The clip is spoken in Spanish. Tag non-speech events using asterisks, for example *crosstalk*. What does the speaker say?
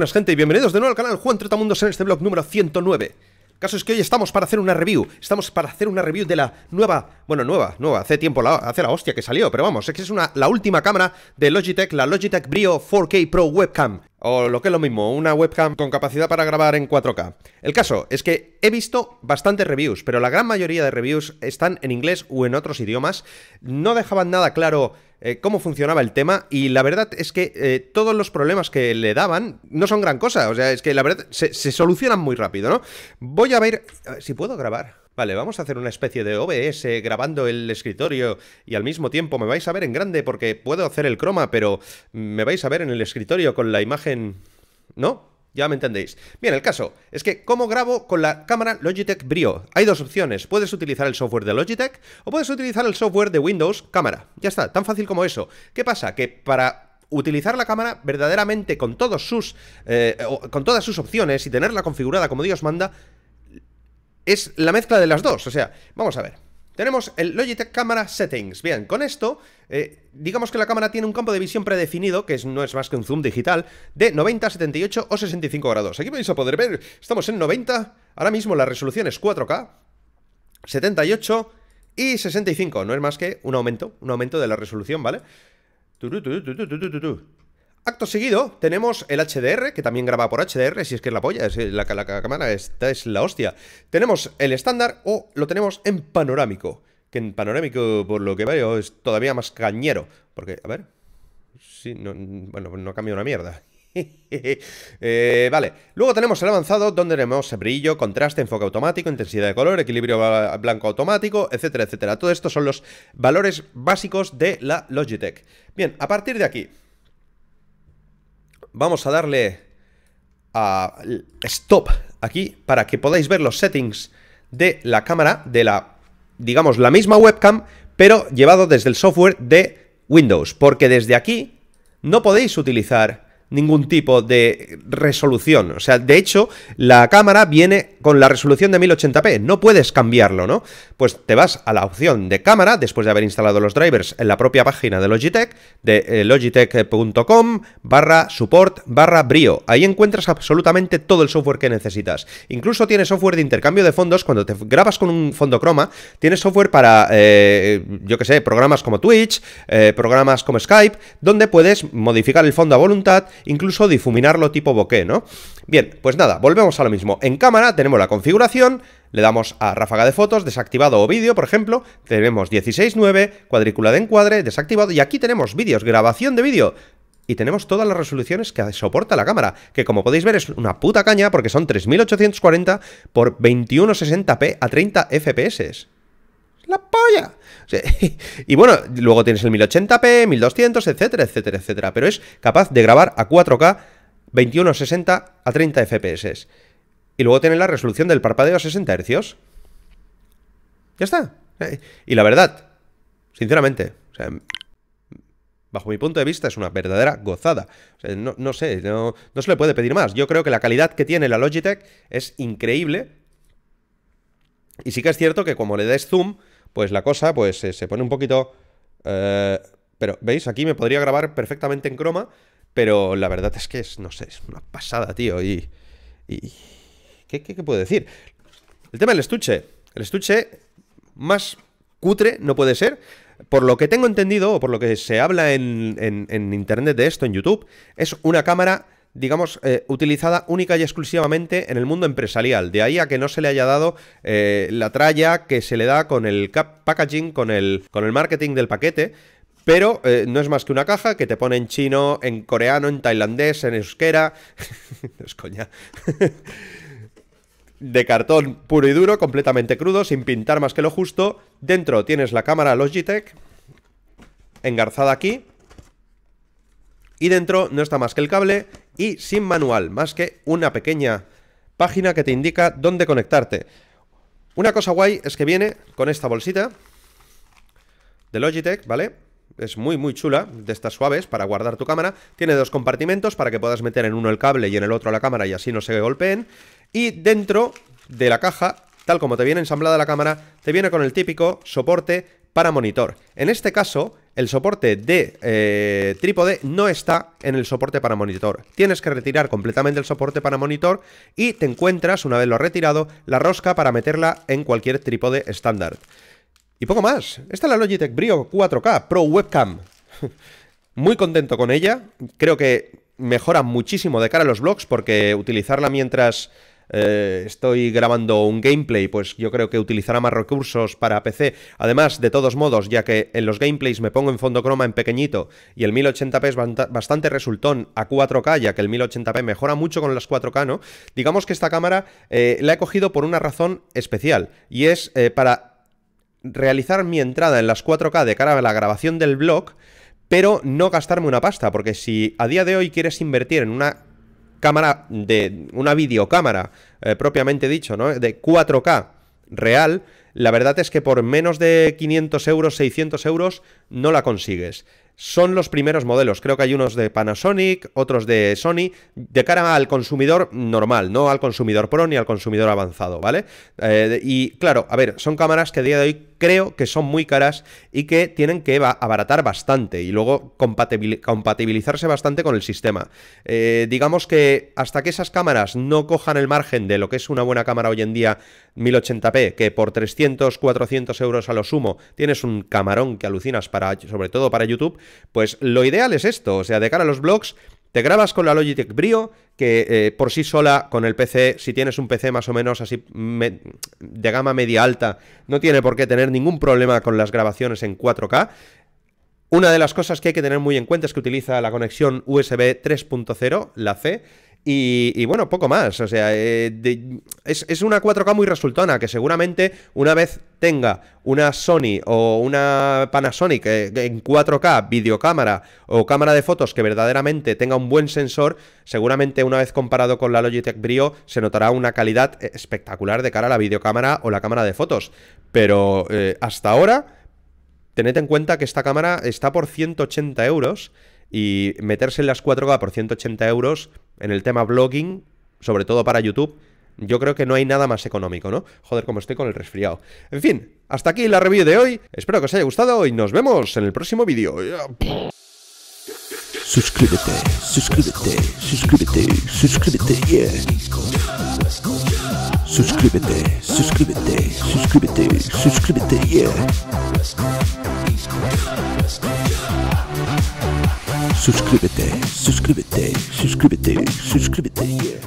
buenas gente y bienvenidos de nuevo al canal Juan Trotamundos en este blog número 109. El caso es que hoy estamos para hacer una review, estamos para hacer una review de la nueva, bueno nueva, nueva, hace tiempo, hace la hostia que salió, pero vamos, es que es una, la última cámara de Logitech, la Logitech Brio 4K Pro Webcam, o lo que es lo mismo, una webcam con capacidad para grabar en 4K. El caso es que he visto bastantes reviews, pero la gran mayoría de reviews están en inglés o en otros idiomas, no dejaban nada claro eh, cómo funcionaba el tema y la verdad es que eh, todos los problemas que le daban no son gran cosa, o sea, es que la verdad se, solucionan muy rápido, ¿no? Voy a ver si puedo grabar. Vale, vamos a hacer una especie de OBS grabando el escritorio y al mismo tiempo me vais a ver en grande porque puedo hacer el croma, pero me vais a ver en el escritorio con la imagen... ¿No? Ya me entendéis. Bien, el caso es que ¿cómo grabo con la cámara Logitech Brio? Hay dos opciones. Puedes utilizar el software de Logitech o puedes utilizar el software de Windows Cámara. Ya está, tan fácil como eso. ¿Qué pasa? Que para utilizar la cámara verdaderamente con todos sus eh, con todas sus opciones y tenerla configurada como Dios manda es la mezcla de las dos. O sea, vamos a ver. Tenemos el Logitech Camera Settings. Bien, con esto, eh, digamos que la cámara tiene un campo de visión predefinido, que no es más que un zoom digital, de 90, 78 o 65 grados. Aquí vais a poder ver, estamos en 90, ahora mismo la resolución es 4K, 78 y 65, no es más que un aumento, un aumento de la resolución, ¿vale? Acto seguido, tenemos el HDR, que también graba por HDR, si es que es la polla, es la, cámara esta es la hostia. Tenemos el estándar o lo tenemos en panorámico, que en panorámico, por lo que veo, es todavía más cañero. Porque, a ver, sí, no, bueno, no cambia una mierda. *laughs* Eh, vale, luego tenemos el avanzado donde tenemos brillo, contraste, enfoque automático, intensidad de color, equilibrio blanco automático, etcétera, etcétera. Todo esto son los valores básicos de la Logitech. Bien, a partir de aquí, vamos a darle a stop aquí para que podáis ver los settings de la cámara, de la, digamos, la misma webcam, pero llevado desde el software de Windows, porque desde aquí no podéis utilizar ningún tipo de resolución. O sea, de hecho, la cámara viene con la resolución de 1080p, no puedes cambiarlo, ¿no? Pues te vas a la opción de cámara, después de haber instalado los drivers en la propia página de Logitech, de eh, logitech.com barra support barra brio. Ahí encuentras absolutamente todo el software que necesitas. Incluso tiene software de intercambio de fondos, cuando te grabas con un fondo croma, tiene software para, eh, yo que sé, programas como Twitch, eh, programas como Skype, donde puedes modificar el fondo a voluntad, incluso difuminarlo tipo bokeh, ¿no? Bien, pues nada, volvemos a lo mismo. En cámara tenemos la configuración, le damos a ráfaga de fotos, desactivado o vídeo, por ejemplo, tenemos 16.9, cuadrícula de encuadre, desactivado, y aquí tenemos vídeos, grabación de vídeo, y tenemos todas las resoluciones que soporta la cámara, que como podéis ver es una puta caña porque son 3840 por 2160p a 30 fps. ¡La polla! *laughs* Y bueno, luego tienes el 1080p, 1200, etcétera, etcétera, etcétera. Pero es capaz de grabar a 4K 21 60 a 30 FPS. Y luego tiene la resolución del parpadeo a 60 Hz. Ya está. Y la verdad, sinceramente, bajo mi punto de vista es una verdadera gozada. no, sé, no, se le puede pedir más. Yo creo que la calidad que tiene la Logitech es increíble. Y sí que es cierto que como le das zoom, pues la cosa pues eh, se, pone un poquito... Eh, pero, ¿veis? Aquí me podría grabar perfectamente en croma, pero la verdad es que es, no sé, es una pasada, tío. Y. ¿qué, puedo decir? El tema del estuche. El estuche más cutre no puede ser. Por lo que tengo entendido, o por lo que se habla en, internet de esto, en YouTube, es una cámara digamos, eh, utilizada única y exclusivamente en el mundo empresarial. De ahí a que no se le haya dado eh, la tralla que se le da con el packaging, con el, con el marketing del paquete. Pero eh, no es más que una caja que te pone en chino, en coreano, en tailandés, en euskera. *laughs* es coña. *laughs* de cartón puro y duro, completamente crudo, sin pintar más que lo justo. Dentro tienes la cámara Logitech, engarzada aquí. Y dentro no está más que el cable y sin manual, más que una pequeña página que te indica dónde conectarte. Una cosa guay es que viene con esta bolsita de Logitech, ¿vale? es muy muy chula, de estas suaves, para guardar tu cámara. Tiene dos compartimentos para que puedas meter en uno el cable y en el otro la cámara y así no se golpeen. Y dentro de la caja, tal como te viene ensamblada la cámara, te viene con el típico soporte para monitor. En este caso, el soporte de eh, trípode no está en el soporte para monitor. Tienes que retirar completamente el soporte para monitor y te encuentras, una vez lo retirado, la rosca para meterla en cualquier trípode estándar. Y poco más. Esta es la Logitech Brio 4K Pro Webcam. *laughs* Muy contento con ella. Creo que mejora muchísimo de cara a los blogs porque utilizarla mientras eh, estoy grabando un gameplay, pues yo creo que utilizará más recursos para PC. Además, de todos modos, ya que en los gameplays me pongo en fondo croma en pequeñito y el 1080p es bastante resultón a 4K, ya que el 1080p mejora mucho con las 4K, ¿no? Digamos que esta cámara eh, la he cogido por una razón especial y es eh, para realizar mi entrada en las 4K de cara a la grabación del blog, pero no gastarme una pasta, porque si a día de hoy quieres invertir en una cámara de una videocámara eh, propiamente dicho, ¿no? De 4K real, la verdad es que por menos de 500 euros, 600 euros, no la consigues son los primeros modelos. Creo que hay unos de Panasonic, otros de Sony, de cara al consumidor normal, no al consumidor pro ni al consumidor avanzado, ¿vale? Eh, y claro, a ver, son cámaras que a día de hoy creo que son muy caras y que tienen que abaratar bastante y luego compatibilizarse bastante con el sistema. Eh, digamos que hasta que esas cámaras no cojan el margen de lo que es una buena cámara hoy en día 1080p, que por 300, 400 euros a lo sumo tienes un camarón que alucinas para, sobre todo para YouTube, pues lo ideal es esto, o sea, de cara a los blogs, te grabas con la Logitech Brio, que eh, por sí sola con el PC, si tienes un PC más o menos así de gama media alta, no tiene por qué tener ningún problema con las grabaciones en 4K. Una de las cosas que hay que tener muy en cuenta es que utiliza la conexión USB 3.0, la C, y, bueno, poco más. O sea, eh, es, una 4K muy resultona que seguramente una vez tenga una Sony o una Panasonic eh, en 4K, videocámara o cámara de fotos que verdaderamente tenga un buen sensor, seguramente una vez comparado con la Logitech Brio se notará una calidad espectacular de cara a la videocámara o la cámara de fotos. Pero eh, hasta ahora... Tened en cuenta que esta cámara está por 180 euros y meterse en las 4K por 180 euros en el tema blogging, sobre todo para YouTube, yo creo que no hay nada más económico, ¿no? Joder, como estoy con el resfriado. En fin, hasta aquí la review de hoy. Espero que os haya gustado y nos vemos en el próximo vídeo. Suscríbete, suscríbete, suscríbete, suscríbete, Suscríbete, suscríbete, suscríbete, suscríbete, Субскрибете, субскрибете, субскрибете, субскрибете.